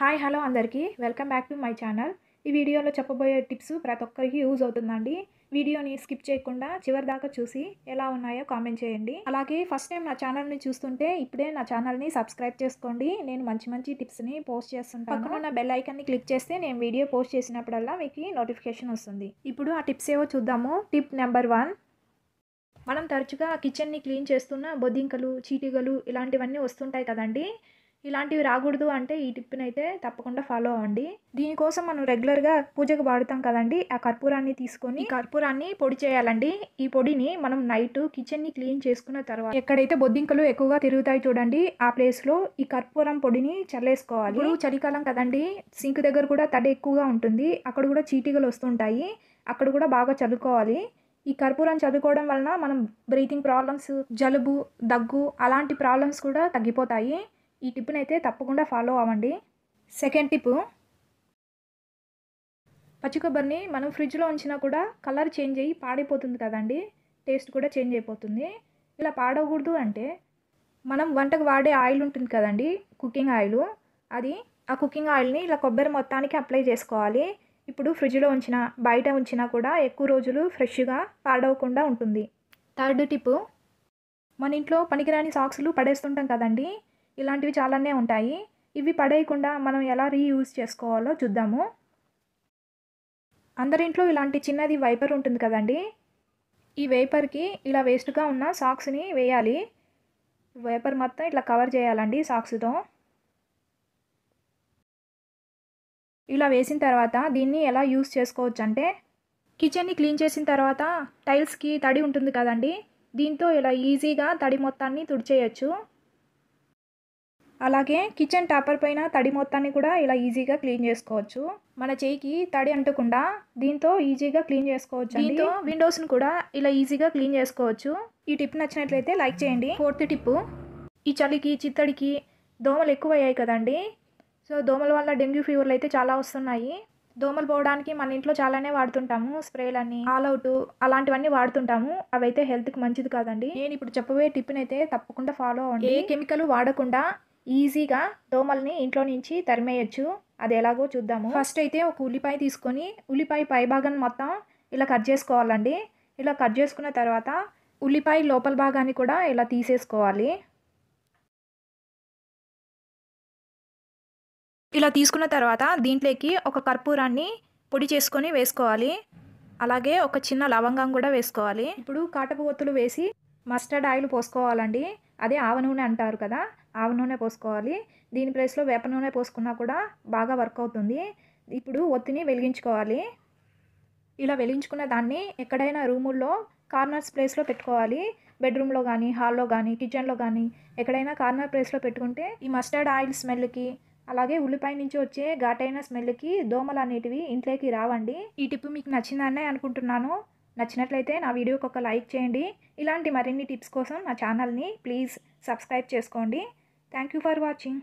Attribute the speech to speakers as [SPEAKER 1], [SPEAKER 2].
[SPEAKER 1] hi hello అందరికీ welcome back to my channel ఈ వీడియోలో చెప్పబోయే టిప్స్ ప్రతి ఒక్కరికి యూజ్ అవుతుందండి వీడియోని స్కిప్ చేయకుండా చివరి దాకా చూసి ఎలా ఉన్నాయో కామెంట్ చేయండి అలాగే ఫస్ట్ టైం నా ఛానల్ని చూస్తుంటే ఇప్పుడే నా ఛానల్ని సబ్స్క్రైబ్ చేసుకోండి నేను మంచి మంచి టిప్స్ని పోస్ట్ చేస్తుంటాను పక్కనున్న బెల్ ఐకన్ని క్లిక్ చేస్తే నేను వీడియో పోస్ట్ చేసినప్పుడల్లా మీకు నోటిఫికేషన్ వస్తుంది ఇప్పుడు ఆ టిప్స్ ఏవో చూద్దాము టిప్ నెంబర్ వన్ మనం తరచుగా కిచెన్ని క్లీన్ చేస్తున్న బొద్దింకలు చీటికలు ఇలాంటివన్నీ వస్తుంటాయి కదండి ఇలాంటివి రాకూడదు అంటే ఈ టిప్ని అయితే తప్పకుండా ఫాలో అవ్వండి దీనికోసం మనం రెగ్యులర్గా పూజకు వాడుతాం కదండి ఆ కర్పూరాన్ని తీసుకొని కర్పూరాన్ని పొడి చేయాలండి ఈ పొడిని మనం నైట్ కిచెన్ని క్లీన్ చేసుకున్న తర్వాత ఎక్కడైతే బొద్దింకలు ఎక్కువగా తిరుగుతాయి చూడండి ఆ ప్లేస్లో ఈ కర్పూరం పొడిని చల్లేసుకోవాలి ఇప్పుడు చలికాలం కదండి సింక్ దగ్గర కూడా తడి ఎక్కువగా ఉంటుంది అక్కడ కూడా చీటీగలు వస్తుంటాయి అక్కడ కూడా బాగా చల్లుకోవాలి ఈ కర్పూరం చదువుకోవడం వలన మనం బ్రీతింగ్ ప్రాబ్లమ్స్ జలుబు దగ్గు అలాంటి ప్రాబ్లమ్స్ కూడా తగ్గిపోతాయి ఈ టిప్ని అయితే తప్పకుండా ఫాలో అవ్వండి సెకండ్ టిప్ పచ్చి కొబ్బరిని మనం ఫ్రిడ్జ్లో ఉంచినా కూడా కలర్ చేంజ్ అయ్యి పాడైపోతుంది కదండి టేస్ట్ కూడా చేంజ్ అయిపోతుంది ఇలా పాడవకూడదు అంటే మనం వంటకు వాడే ఆయిల్ ఉంటుంది కదండి కుకింగ్ ఆయిల్ అది ఆ కుకింగ్ ఆయిల్ని ఇలా కొబ్బరి మొత్తానికి అప్లై చేసుకోవాలి ఇప్పుడు ఫ్రిడ్జ్లో ఉంచిన బయట ఉంచినా కూడా ఎక్కువ రోజులు ఫ్రెష్గా పాడవకుండా ఉంటుంది థర్డ్ టిప్ మన ఇంట్లో పనికిరాని సాక్స్లు పడేస్తుంటాం కదండి ఇలాంటివి చాలానే ఉంటాయి ఇవి పడేయకుండా మనం ఎలా రీయూజ్ చేసుకోవాలో చూద్దాము అందరింట్లో ఇలాంటి చిన్నది వైపర్ ఉంటుంది కదండి ఈ వేపర్కి ఇలా వేస్ట్గా ఉన్న సాక్స్ని వేయాలి వేపర్ మొత్తం ఇట్లా కవర్ చేయాలండి సాక్స్తో ఇలా వేసిన తర్వాత దీన్ని ఎలా యూస్ చేసుకోవచ్చు అంటే కిచెన్ని క్లీన్ చేసిన తర్వాత టైల్స్కి తడి ఉంటుంది కదండి దీంతో ఇలా ఈజీగా తడి మొత్తాన్ని తుడిచేయచ్చు అలాగే కిచెన్ టాపర్ పైన తడి మొత్తాన్ని కూడా ఇలా ఈజీగా క్లీన్ చేసుకోవచ్చు మన చేయికి తడి అంటకుండా దీంతో ఈజీగా క్లీన్ చేసుకోవచ్చు దీంతో విండోస్ను కూడా ఇలా ఈజీగా క్లీన్ చేసుకోవచ్చు ఈ టిప్ నచ్చినట్లయితే లైక్ చేయండి ఫోర్త్ టిప్ ఈ చలికి చిత్తడికి దోమలు ఎక్కువయ్యాయి కదండి సో దోమల వల్ల డెంగ్యూ ఫీవర్లు అయితే చాలా వస్తున్నాయి దోమలు పోవడానికి మన ఇంట్లో చాలానే వాడుతుంటాము స్ప్రేలని అవుట్ అలాంటివన్నీ వాడుతుంటాము అవైతే హెల్త్కి మంచిది కాదండి నేను ఇప్పుడు చెప్పబోయే టిప్ని అయితే తప్పకుండా ఫాలో అవ్వండి ఏ కెమికల్ వాడకుండా ఈజీగా దోమల్ని ఇంట్లో నుంచి తరిమేయచ్చు అది ఎలాగో చూద్దాము ఫస్ట్ అయితే ఒక ఉల్లిపాయ తీసుకొని ఉల్లిపాయ పైభాగం మొత్తం ఇలా కట్ చేసుకోవాలండి ఇలా కట్ చేసుకున్న తర్వాత ఉల్లిపాయ లోపల భాగాన్ని కూడా ఇలా తీసేసుకోవాలి ఇలా తీసుకున్న తర్వాత దీంట్లోకి ఒక కర్పూరాన్ని పొడి చేసుకొని వేసుకోవాలి అలాగే ఒక చిన్న లవంగం కూడా వేసుకోవాలి ఇప్పుడు కాటపు ఒత్తులు వేసి మస్టర్డ్ ఆయిల్ పోసుకోవాలండి అదే ఆవ నూనె అంటారు కదా ఆవ నూనె పోసుకోవాలి దీని ప్లేస్లో వేప నూనె పోసుకున్నా కూడా బాగా వర్క్ అవుతుంది ఇప్పుడు ఒత్తిని వెలిగించుకోవాలి ఇలా వెలిగించుకున్న దాన్ని ఎక్కడైనా రూముల్లో కార్నర్స్ ప్లేస్లో పెట్టుకోవాలి బెడ్రూమ్లో కానీ హాల్లో కానీ కిచెన్లో కానీ ఎక్కడైనా కార్నర్ ప్లేస్లో పెట్టుకుంటే ఈ మస్టర్డ్ ఆయిల్ స్మెల్కి అలాగే ఉల్లిపాయ నుంచి వచ్చే ఘాటైన స్మెల్కి దోమలు అనేటివి ఇంట్లోకి రావండి ఈ టిప్ మీకు నచ్చిందనే అనుకుంటున్నాను నచ్చినట్లయితే నా వీడియోకి ఒక లైక్ చేయండి ఇలాంటి మరిన్ని టిప్స్ కోసం నా ఛానల్ని ప్లీజ్ సబ్స్క్రైబ్ చేసుకోండి థ్యాంక్ యూ ఫర్ వాచింగ్